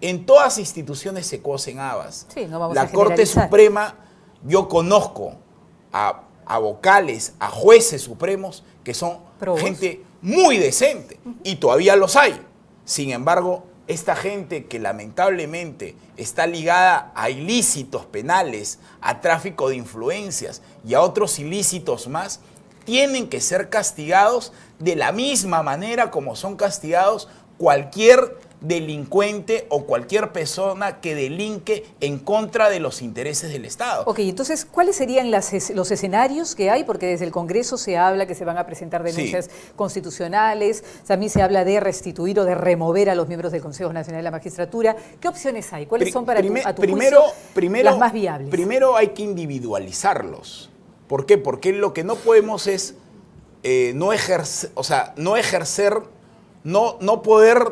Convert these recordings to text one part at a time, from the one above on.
En todas instituciones se cocen habas. la Corte Suprema, yo conozco a, vocales, a jueces supremos que son gente muy decente y todavía los hay. Sin embargo, esta gente que lamentablemente está ligada a ilícitos penales, a tráfico de influencias y a otros ilícitos más, tienen que ser castigados de la misma manera como son castigados cualquier delincuente o cualquier persona que delinque en contra de los intereses del Estado. Ok, entonces, ¿cuáles serían los escenarios que hay? Porque desde el Congreso se habla que se van a presentar denuncias constitucionales, también se habla de restituir o de remover a los miembros del Consejo Nacional de la Magistratura. ¿Qué opciones hay? ¿Cuáles son para tu, a primero, las más viables? Primero hay que individualizarlos. ¿Por qué? Porque lo que no podemos es eh, no, ejercer, o sea, no ejercer no, poder,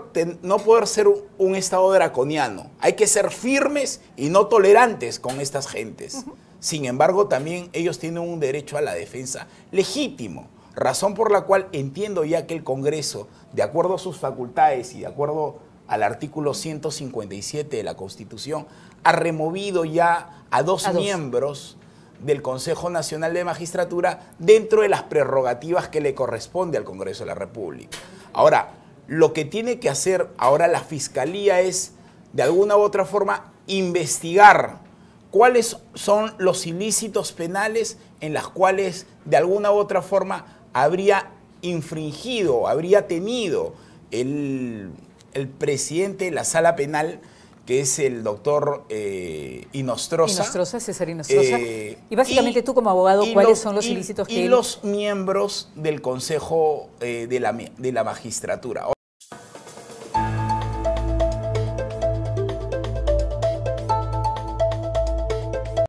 no poder ser un, Estado draconiano. Hay que ser firmes y no tolerantes con estas gentes. Sin embargo, también ellos tienen un derecho a la defensa legítimo, razón por la cual entiendo ya que el Congreso, de acuerdo a sus facultades y de acuerdo al artículo 157 de la Constitución, ha removido ya a a dos. miembros del Consejo Nacional de Magistratura dentro de las prerrogativas que le corresponde al Congreso de la República. Ahora, lo que tiene que hacer ahora la fiscalía es, de alguna u otra forma, investigar cuáles son los ilícitos penales en las cuales, de alguna u otra forma, habría infringido, habría tenido el, el presidente de la sala penal que es el doctor eh, Inostroza. César Inostroza. Eh, y básicamente tú como abogado, ¿cuáles son los ilícitos que... Y los miembros del Consejo eh, de, la, de la Magistratura.